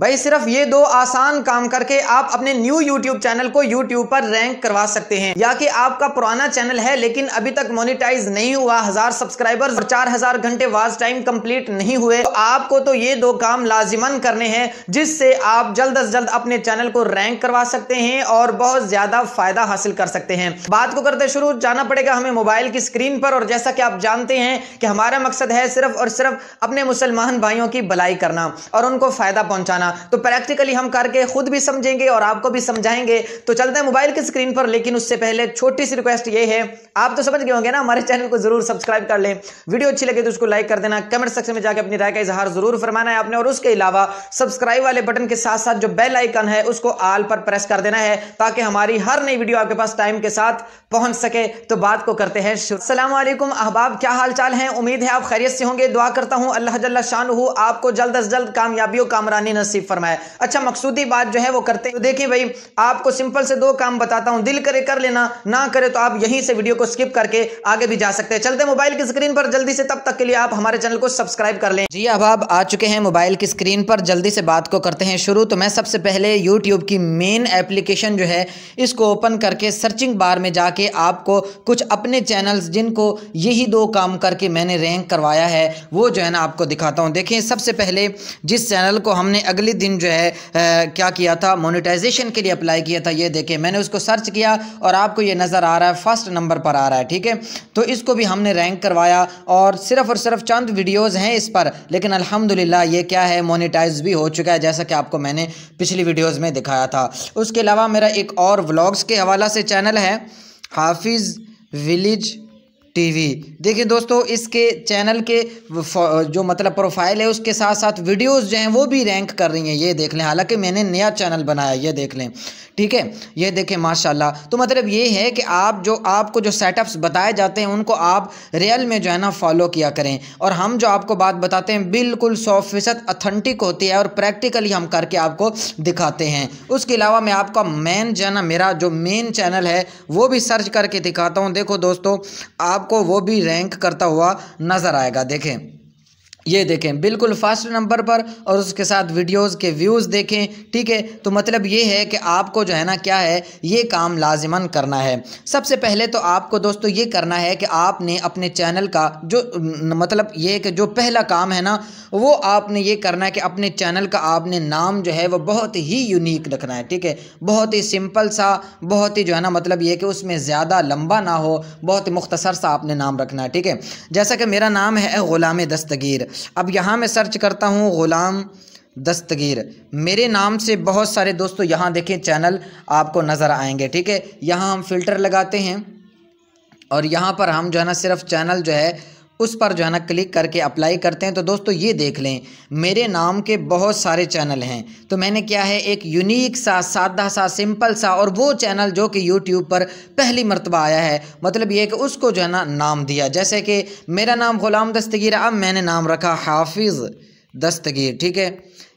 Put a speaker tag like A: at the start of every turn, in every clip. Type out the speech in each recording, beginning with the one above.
A: भाई सिर्फ ये दो आसान काम करके आप अपने न्यू YouTube चैनल को YouTube पर रैंक करवा सकते हैं या कि आपका पुराना चैनल है लेकिन अभी तक मोनिटाइज नहीं हुआ हजार सब्सक्राइबर्स और चार हजार घंटे वाच टाइम कंप्लीट नहीं हुए तो आपको तो ये दो काम लाजिमन करने हैं जिससे आप जल्द अज जल्द अपने चैनल को रैंक करवा सकते हैं और बहुत ज्यादा फायदा हासिल कर सकते हैं बात को करते शुरू जाना पड़ेगा हमें मोबाइल की स्क्रीन पर और जैसा कि आप जानते हैं कि हमारा मकसद है सिर्फ और सिर्फ अपने मुसलमान भाइयों की भलाई करना और उनको फायदा पहुंचाना बनाना तो प्रैक्टिकली हम करके खुद भी समझेंगे और आपको भी समझाएंगे तो चलते हैं मोबाइल की स्क्रीन पर लेकिन उससे पहले छोटी सी रिक्वेस्ट ये है आप तो समझ गए होंगे ना हमारे चैनल को जरूर सब्सक्राइब कर लें वीडियो अच्छी लगे तो उसको लाइक कर देना कमेंट सेक्शन में जाकर अपनी राय का इजहार जरूर फरमाना है आपने और उसके अलावा सब्सक्राइब वाले बटन के साथ साथ जो बेल आइकन है उसको आल पर प्रेस कर देना है ताकि हमारी हर नई वीडियो आपके पास टाइम के साथ पहुंच सके तो बात को करते हैं सलामकुम अहबाब क्या हाल चाल है उम्मीद है आप खैरियत से होंगे दुआ करता हूँ अल्लाह जल्ला शाह आपको जल्द अज जल्द कामयाबी और कामरानी नसीब नसीब फरमाया अच्छा मकसूदी बात जो है वो करते हैं तो देखिए भाई आपको सिंपल से दो काम बताता हूं दिल करे कर लेना ना करे तो आप यहीं से वीडियो को स्किप करके आगे भी जा सकते हैं चलते मोबाइल की स्क्रीन पर जल्दी से तब तक के लिए आप हमारे चैनल को सब्सक्राइब कर लें जी अब आप आ चुके हैं मोबाइल की स्क्रीन पर जल्दी से बात को करते हैं शुरू तो मैं सबसे पहले यूट्यूब की मेन एप्लीकेशन जो है इसको ओपन करके सर्चिंग बार में जाके आपको कुछ अपने चैनल्स जिनको यही दो काम करके मैंने रैंक करवाया है वो जो है ना आपको दिखाता हूँ देखें सबसे पहले जिस चैनल को हमने अगले पहले दिन जो है आ, क्या किया था मोनिटाइजेशन के लिए अप्लाई किया था ये देखें मैंने उसको सर्च किया और आपको ये नज़र आ रहा है फर्स्ट नंबर पर आ रहा है ठीक है तो इसको भी हमने रैंक करवाया और सिर्फ और सिर्फ चंद वीडियोज़ हैं इस पर लेकिन अलहमदिल्ला ये क्या है मोनिटाइज भी हो चुका है जैसा कि आपको मैंने पिछली वीडियोज़ में दिखाया था उसके अलावा मेरा एक और व्लॉग्स के हवाला से चैनल है हाफिज़ विलेज टीवी देखिए दोस्तों इसके चैनल के जो मतलब प्रोफाइल है उसके साथ साथ वीडियोस जो हैं वो भी रैंक कर रही हैं ये देख लें हालांकि मैंने नया चैनल बनाया ये देख लें ठीक है ये देखें माशाल्लाह तो मतलब ये है कि आप जो आपको जो सेटअप्स बताए जाते हैं उनको आप रियल में जो है ना फॉलो किया करें और हम जो आपको बात बताते हैं बिल्कुल सौ फीसद अथेंटिक होती है और प्रैक्टिकली हम करके आपको दिखाते हैं उसके अलावा मैं आपका मेन जो है ना मेरा जो मेन चैनल है वो भी सर्च करके दिखाता हूँ देखो दोस्तों आप आपको वो भी रैंक करता हुआ नज़र आएगा देखें ये देखें बिल्कुल फर्स्ट नंबर पर और उसके साथ वीडियोस के व्यूज़ देखें ठीक है तो मतलब ये है कि आपको जो है ना क्या है ये काम लाजमन करना है सबसे पहले तो आपको दोस्तों ये करना है कि आपने अपने चैनल का जो मतलब ये कि जो पहला काम है ना वो आपने ये करना है कि अपने चैनल का आपने नाम जो है वो बहुत ही यूनिक रखना है ठीक है बहुत ही सिंपल सा बहुत ही जो है ना मतलब ये कि उसमें ज़्यादा लंबा ना हो बहुत ही मुख्तसर सा आपने नाम रखना है ठीक है जैसा कि मेरा नाम है ग़ुलाम दस्तगीर अब यहाँ मैं सर्च करता हूँ ग़ुलाम दस्तगीर मेरे नाम से बहुत सारे दोस्तों यहाँ देखें चैनल आपको नज़र आएंगे ठीक है यहाँ हम फ़िल्टर लगाते हैं और यहाँ पर हम जो है ना सिर्फ चैनल जो है उस पर जो है ना क्लिक करके अप्लाई करते हैं तो दोस्तों ये देख लें मेरे नाम के बहुत सारे चैनल हैं तो मैंने क्या है एक यूनिक सा सादा सा सिंपल सा और वो चैनल जो कि यूट्यूब पर पहली मरतबा आया है मतलब ये कि उसको जो है ना नाम दिया जैसे कि मेरा नाम ग़ुलाम दस्तगीर अब मैंने नाम रखा हाफिज़ दस्तगीर ठीक है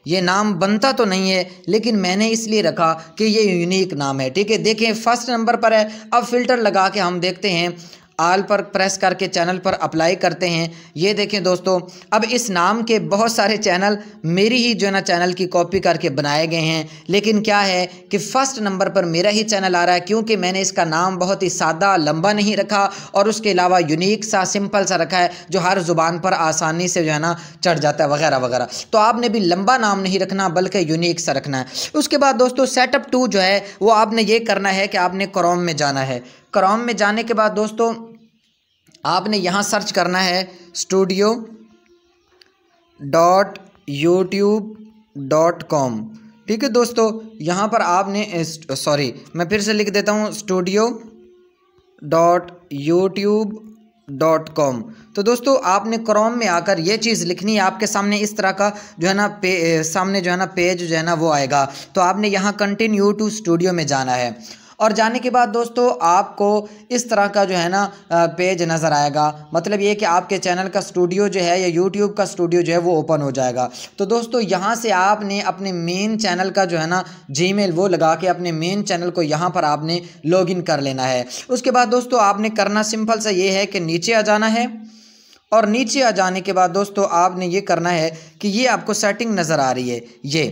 A: ये नाम बनता तो नहीं है लेकिन मैंने इसलिए रखा कि ये यूनिक नाम है ठीक है देखें फर्स्ट नंबर पर है अब फ़िल्टर लगा के हम देखते हैं आल पर प्रेस करके चैनल पर अप्लाई करते हैं ये देखें दोस्तों अब इस नाम के बहुत सारे चैनल मेरी ही जो है ना चैनल की कॉपी करके बनाए गए हैं लेकिन क्या है कि फ़र्स्ट नंबर पर मेरा ही चैनल आ रहा है क्योंकि मैंने इसका नाम बहुत ही सादा लंबा नहीं रखा और उसके अलावा यूनिक सा सिंपल सा रखा है जो हर ज़ुबान पर आसानी से जो है ना चढ़ जाता है वगैरह वगैरह तो आपने भी लंबा नाम नहीं रखना बल्कि यूनिक सा रखना है उसके बाद दोस्तों सेटअप टू जो है वो आपने ये करना है कि आपने क्रोम में जाना है क्रोम में जाने के बाद दोस्तों आपने यहाँ सर्च करना है studio dot YouTube dot com ठीक है दोस्तों यहाँ पर आपने सॉरी मैं फिर से लिख देता हूँ studio dot YouTube dot com तो दोस्तों आपने क्रोम में आकर ये चीज़ लिखनी है आपके सामने इस तरह का जो है ना पे सामने जो है ना पेज जो है ना वो आएगा तो आपने यहाँ कंटिन्यू टू स्टूडियो में जाना है और जाने के बाद दोस्तों आपको इस तरह का जो है ना पेज नज़र आएगा मतलब ये कि आपके चैनल का स्टूडियो जो है या यूट्यूब का स्टूडियो जो है वो ओपन हो जाएगा तो दोस्तों यहाँ से आपने अपने मेन चैनल का जो है ना जी वो लगा के अपने मेन चैनल को यहाँ पर आपने लॉग कर लेना है उसके बाद दोस्तों आपने करना सिंपल सा ये है कि नीचे आ जाना है और नीचे आ जाने के बाद दोस्तों आपने ये करना है कि ये आपको सेटिंग नज़र आ रही है ये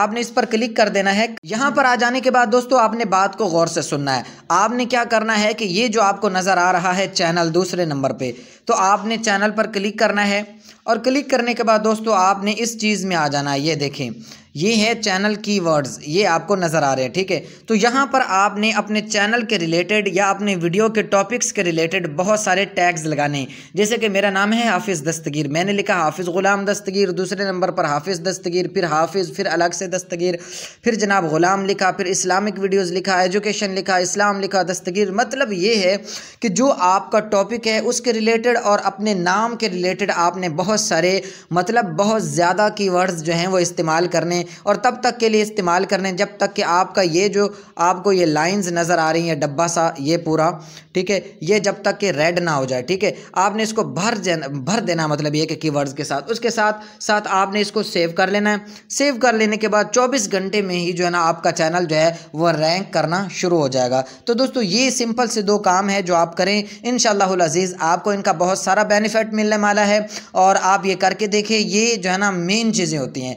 A: आपने इस पर क्लिक कर देना है यहाँ पर आ जाने के बाद दोस्तों आपने बात को गौर से सुनना है आपने क्या करना है कि ये जो आपको नज़र आ रहा है चैनल दूसरे नंबर पे तो आपने चैनल पर क्लिक करना है और क्लिक करने के बाद दोस्तों आपने इस चीज़ में आ जाना है ये देखें ये है चैनल कीवर्ड्स ये आपको नज़र आ रहे हैं ठीक है थीके? तो यहाँ पर आपने अपने चैनल के रिलेटेड या अपने वीडियो के टॉपिक्स के रिलेटेड बहुत सारे टैग्स लगाने हैं जैसे कि मेरा नाम है हाफिज़ दस्तगीर मैंने लिखा हाफिज़ ग़ुलाम दस्तगीर दूसरे नंबर पर हाफिज़ दस्तगीर फिर हाफिज़ फिर अलग से दस्तगीर फिर जनाब ग़ुलाम लिखा फिर इस्लामिक वीडियोज़ लिखा एजुकेशन लिखा इस्लाम लिखा दस्तगीर मतलब ये है कि जो आपका टॉपिक है उसके रिलेटेड और अपने नाम के रिलेटेड आपने बहुत सारे मतलब बहुत ज़्यादा की जो हैं वो इस्तेमाल करने हैं और तब तक के लिए इस्तेमाल कर रहे जब तक कि आपका ये जो आपको ये लाइंस नज़र आ रही हैं डब्बा सा ये पूरा ठीक है ये जब तक कि रेड ना हो जाए ठीक है आपने इसको भर जन, भर देना मतलब ये कि कीवर्ड्स के साथ उसके साथ साथ आपने इसको सेव कर लेना है सेव कर लेने के बाद चौबीस घंटे में ही जो है ना आपका चैनल जो है वह रैंक करना शुरू हो जाएगा तो दोस्तों ये सिंपल से दो काम है जो आप करें इन अजीज़ आपको इनका बहुत सारा बेनिफिट मिलने वाला है और आप ये करके देखें ये जो है ना मेन चीज़ें होती हैं